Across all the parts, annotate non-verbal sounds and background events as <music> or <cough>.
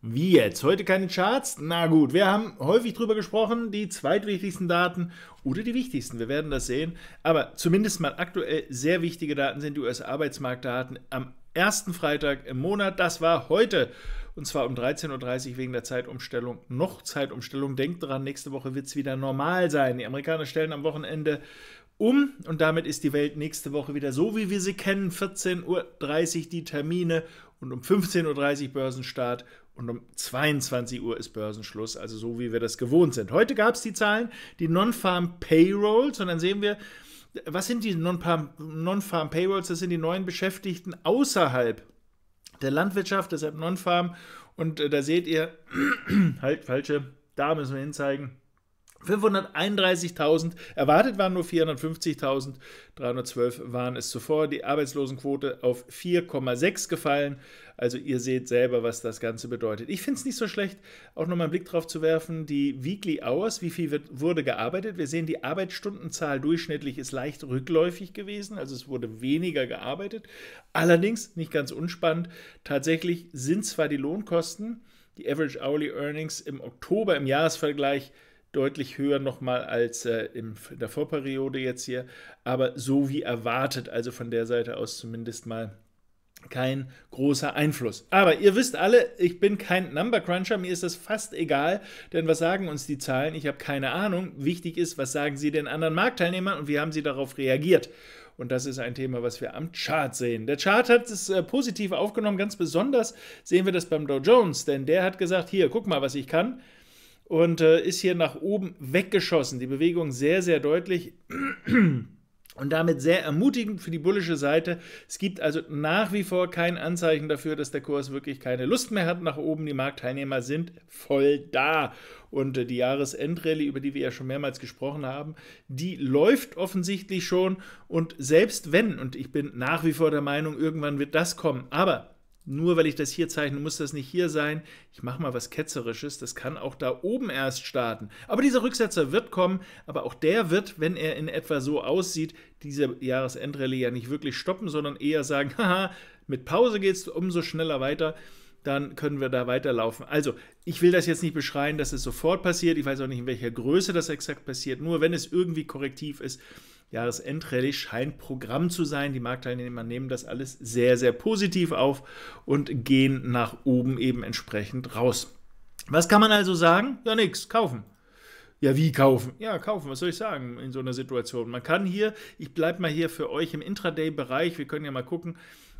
Wie jetzt? Heute keine Charts? Na gut, wir haben häufig drüber gesprochen, die zweitwichtigsten Daten oder die wichtigsten, wir werden das sehen. Aber zumindest mal aktuell sehr wichtige Daten sind die US-Arbeitsmarktdaten am ersten Freitag im Monat. Das war heute und zwar um 13.30 Uhr wegen der Zeitumstellung. Noch Zeitumstellung. Denkt dran, nächste Woche wird es wieder normal sein. Die Amerikaner stellen am Wochenende um und damit ist die Welt nächste Woche wieder so, wie wir sie kennen. 14.30 Uhr die Termine und um 15.30 Uhr Börsenstart und um 22 Uhr ist Börsenschluss, also so wie wir das gewohnt sind. Heute gab es die Zahlen, die Non-Farm Payrolls und dann sehen wir, was sind die Non-Farm Payrolls? Das sind die neuen Beschäftigten außerhalb der Landwirtschaft, deshalb Non-Farm. Und äh, da seht ihr, <clears throat> halt, falsche, da müssen wir hinzeigen. 531.000, erwartet waren nur 450.000, 312 waren es zuvor, die Arbeitslosenquote auf 4,6 gefallen. Also ihr seht selber, was das Ganze bedeutet. Ich finde es nicht so schlecht, auch nochmal einen Blick drauf zu werfen, die Weekly Hours, wie viel wird, wurde gearbeitet. Wir sehen, die Arbeitsstundenzahl durchschnittlich ist leicht rückläufig gewesen, also es wurde weniger gearbeitet. Allerdings, nicht ganz unspannend, tatsächlich sind zwar die Lohnkosten, die Average Hourly Earnings im Oktober im Jahresvergleich deutlich höher nochmal als äh, in der Vorperiode jetzt hier, aber so wie erwartet, also von der Seite aus zumindest mal kein großer Einfluss. Aber ihr wisst alle, ich bin kein Number Cruncher, mir ist das fast egal, denn was sagen uns die Zahlen? Ich habe keine Ahnung. Wichtig ist, was sagen sie den anderen Marktteilnehmern und wie haben sie darauf reagiert? Und das ist ein Thema, was wir am Chart sehen. Der Chart hat es äh, positiv aufgenommen, ganz besonders sehen wir das beim Dow Jones, denn der hat gesagt, hier, guck mal, was ich kann und äh, ist hier nach oben weggeschossen. Die Bewegung sehr, sehr deutlich. <clears throat> und damit sehr ermutigend für die bullische Seite. Es gibt also nach wie vor kein Anzeichen dafür, dass der Kurs wirklich keine Lust mehr hat nach oben. Die Marktteilnehmer sind voll da. Und äh, die Jahresendrallye, über die wir ja schon mehrmals gesprochen haben, die läuft offensichtlich schon. Und selbst wenn, und ich bin nach wie vor der Meinung, irgendwann wird das kommen, aber nur weil ich das hier zeichne, muss das nicht hier sein. Ich mache mal was Ketzerisches, das kann auch da oben erst starten. Aber dieser Rücksetzer wird kommen, aber auch der wird, wenn er in etwa so aussieht, diese Jahresendrallye ja nicht wirklich stoppen, sondern eher sagen, <laughs> haha, mit Pause geht es umso schneller weiter dann können wir da weiterlaufen. Also, ich will das jetzt nicht beschreien, dass es sofort passiert. Ich weiß auch nicht, in welcher Größe das exakt passiert. Nur wenn es irgendwie korrektiv ist, Jahresendrallye scheint Programm zu sein. Die Marktteilnehmer nehmen das alles sehr, sehr positiv auf und gehen nach oben eben entsprechend raus. Was kann man also sagen? Ja, nichts, kaufen. Ja, wie kaufen? Ja, kaufen, was soll ich sagen in so einer Situation? Man kann hier, ich bleibe mal hier für euch im Intraday-Bereich, wir können ja mal gucken,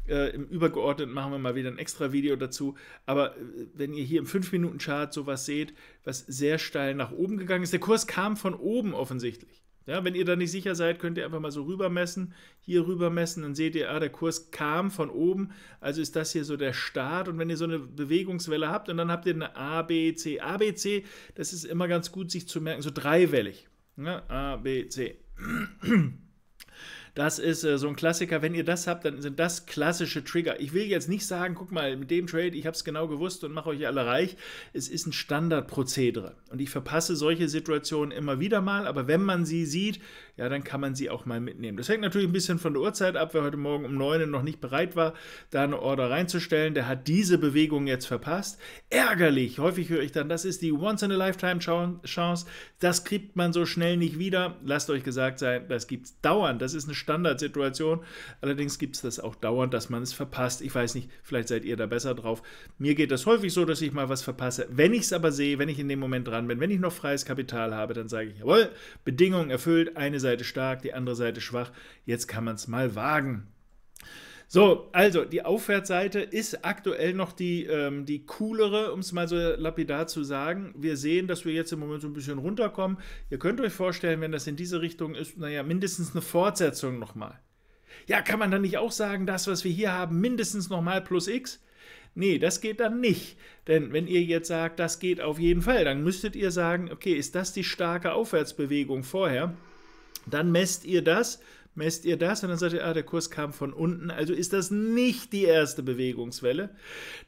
äh, im Übergeordneten machen wir mal wieder ein extra Video dazu. Aber äh, wenn ihr hier im 5-Minuten-Chart sowas seht, was sehr steil nach oben gegangen ist, der Kurs kam von oben offensichtlich. Ja, wenn ihr da nicht sicher seid, könnt ihr einfach mal so rüber messen, hier rüber messen, dann seht ihr, ah, der Kurs kam von oben, also ist das hier so der Start und wenn ihr so eine Bewegungswelle habt und dann habt ihr eine A, B, C, A, B, C, das ist immer ganz gut sich zu merken, so dreiwellig. Ne? A, B, C. Das ist äh, so ein Klassiker. Wenn ihr das habt, dann sind das klassische Trigger. Ich will jetzt nicht sagen, guck mal, mit dem Trade, ich habe es genau gewusst und mache euch alle reich. Es ist ein Standardprozedere. Und ich verpasse solche Situationen immer wieder mal, aber wenn man sie sieht, ja, dann kann man sie auch mal mitnehmen. Das hängt natürlich ein bisschen von der Uhrzeit ab. Wer heute Morgen um 9 Uhr noch nicht bereit war, da eine Order reinzustellen, der hat diese Bewegung jetzt verpasst. Ärgerlich. Häufig höre ich dann, das ist die Once-in-a-Lifetime-Chance. Das kriegt man so schnell nicht wieder. Lasst euch gesagt sein, das gibt es dauernd. Das ist eine Standardsituation. Allerdings gibt es das auch dauernd, dass man es verpasst. Ich weiß nicht, vielleicht seid ihr da besser drauf. Mir geht das häufig so, dass ich mal was verpasse. Wenn ich es aber sehe, wenn ich in dem Moment dran bin, wenn ich noch freies Kapital habe, dann sage ich, jawohl, Bedingungen erfüllt, eine Seite stark, die andere Seite schwach. Jetzt kann man es mal wagen. So, also die Aufwärtsseite ist aktuell noch die, ähm, die coolere, um es mal so lapidar zu sagen. Wir sehen, dass wir jetzt im Moment so ein bisschen runterkommen. Ihr könnt euch vorstellen, wenn das in diese Richtung ist, naja, mindestens eine Fortsetzung nochmal. Ja, kann man dann nicht auch sagen, das, was wir hier haben, mindestens nochmal plus x? Nee, das geht dann nicht. Denn wenn ihr jetzt sagt, das geht auf jeden Fall, dann müsstet ihr sagen, okay, ist das die starke Aufwärtsbewegung vorher? Dann messt ihr das messt ihr das? Und dann sagt ihr, ah, der Kurs kam von unten. Also ist das nicht die erste Bewegungswelle.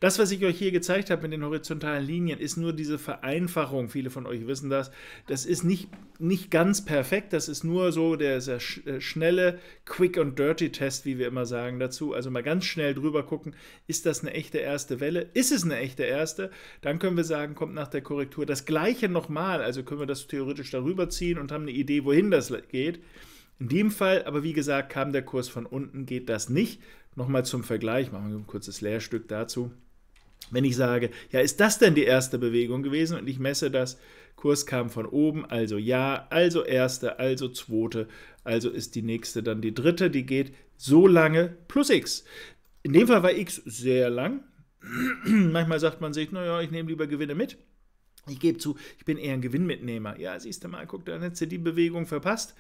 Das, was ich euch hier gezeigt habe mit den horizontalen Linien, ist nur diese Vereinfachung. Viele von euch wissen das. Das ist nicht, nicht ganz perfekt. Das ist nur so der sehr äh, schnelle Quick and Dirty Test, wie wir immer sagen dazu. Also mal ganz schnell drüber gucken, ist das eine echte erste Welle? Ist es eine echte erste? Dann können wir sagen, kommt nach der Korrektur das gleiche nochmal. Also können wir das theoretisch darüber ziehen und haben eine Idee, wohin das geht. In dem Fall, aber wie gesagt, kam der Kurs von unten, geht das nicht. Nochmal zum Vergleich, machen wir ein kurzes Lehrstück dazu. Wenn ich sage, ja, ist das denn die erste Bewegung gewesen und ich messe das, Kurs kam von oben, also ja, also erste, also zweite, also ist die nächste dann die dritte, die geht so lange plus x. In dem Fall war x sehr lang. <clears throat> Manchmal sagt man sich, naja, ich nehme lieber Gewinne mit. Ich gebe zu, ich bin eher ein Gewinnmitnehmer. Ja, siehst du mal, guck, dann hättest du die Bewegung verpasst.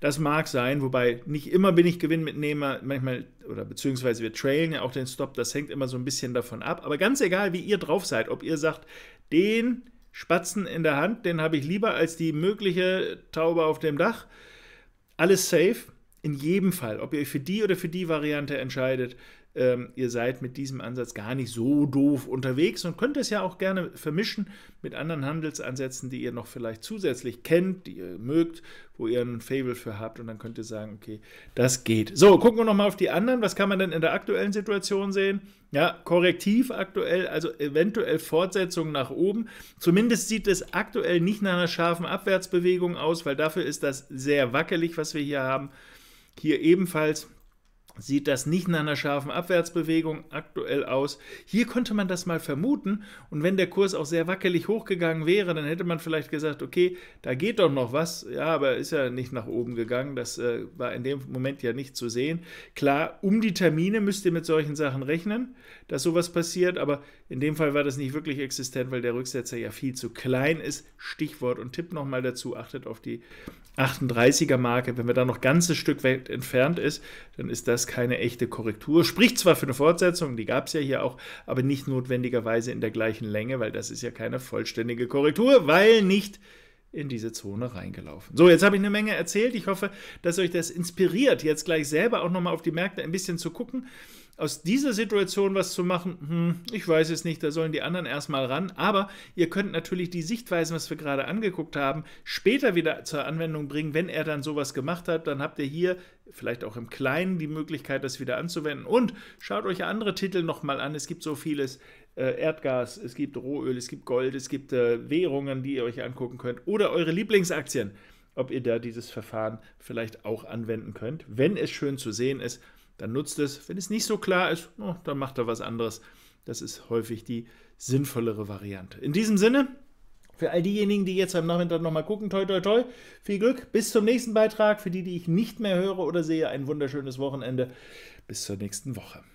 Das mag sein, wobei nicht immer bin ich Gewinnmitnehmer. Manchmal, oder beziehungsweise wir trailen ja auch den Stop, das hängt immer so ein bisschen davon ab. Aber ganz egal, wie ihr drauf seid, ob ihr sagt, den Spatzen in der Hand, den habe ich lieber als die mögliche Taube auf dem Dach. Alles safe, in jedem Fall, ob ihr euch für die oder für die Variante entscheidet, ähm, ihr seid mit diesem Ansatz gar nicht so doof unterwegs und könnt es ja auch gerne vermischen mit anderen Handelsansätzen, die ihr noch vielleicht zusätzlich kennt, die ihr mögt, wo ihr ein Fable für habt und dann könnt ihr sagen, okay, das geht. So, gucken wir nochmal auf die anderen. Was kann man denn in der aktuellen Situation sehen? Ja, korrektiv aktuell, also eventuell Fortsetzung nach oben. Zumindest sieht es aktuell nicht nach einer scharfen Abwärtsbewegung aus, weil dafür ist das sehr wackelig, was wir hier haben. Hier ebenfalls sieht das nicht nach einer scharfen Abwärtsbewegung aktuell aus. Hier konnte man das mal vermuten und wenn der Kurs auch sehr wackelig hochgegangen wäre, dann hätte man vielleicht gesagt, okay, da geht doch noch was. Ja, aber ist ja nicht nach oben gegangen, das äh, war in dem Moment ja nicht zu sehen. Klar, um die Termine müsst ihr mit solchen Sachen rechnen, dass sowas passiert, aber in dem Fall war das nicht wirklich existent, weil der Rücksetzer ja viel zu klein ist. Stichwort und Tipp nochmal dazu, achtet auf die 38er Marke. Wenn wir da noch ganzes Stück weit entfernt ist, dann ist das es keine echte Korrektur. Spricht zwar für eine Fortsetzung, die gab es ja hier auch, aber nicht notwendigerweise in der gleichen Länge, weil das ist ja keine vollständige Korrektur, weil nicht in diese Zone reingelaufen. So, jetzt habe ich eine Menge erzählt. Ich hoffe, dass euch das inspiriert, jetzt gleich selber auch nochmal auf die Märkte ein bisschen zu gucken aus dieser Situation was zu machen, hm, ich weiß es nicht, da sollen die anderen erstmal ran. Aber ihr könnt natürlich die Sichtweisen, was wir gerade angeguckt haben, später wieder zur Anwendung bringen, wenn er dann sowas gemacht hat. Dann habt ihr hier vielleicht auch im Kleinen die Möglichkeit, das wieder anzuwenden. Und schaut euch andere Titel nochmal an. Es gibt so vieles. Äh, Erdgas, es gibt Rohöl, es gibt Gold, es gibt äh, Währungen, die ihr euch angucken könnt. Oder eure Lieblingsaktien ob ihr da dieses Verfahren vielleicht auch anwenden könnt, wenn es schön zu sehen ist dann nutzt es. Wenn es nicht so klar ist, oh, dann macht er was anderes. Das ist häufig die sinnvollere Variante. In diesem Sinne, für all diejenigen, die jetzt am Nachmittag nochmal gucken, toi, toi, toi, viel Glück. Bis zum nächsten Beitrag. Für die, die ich nicht mehr höre oder sehe, ein wunderschönes Wochenende. Bis zur nächsten Woche.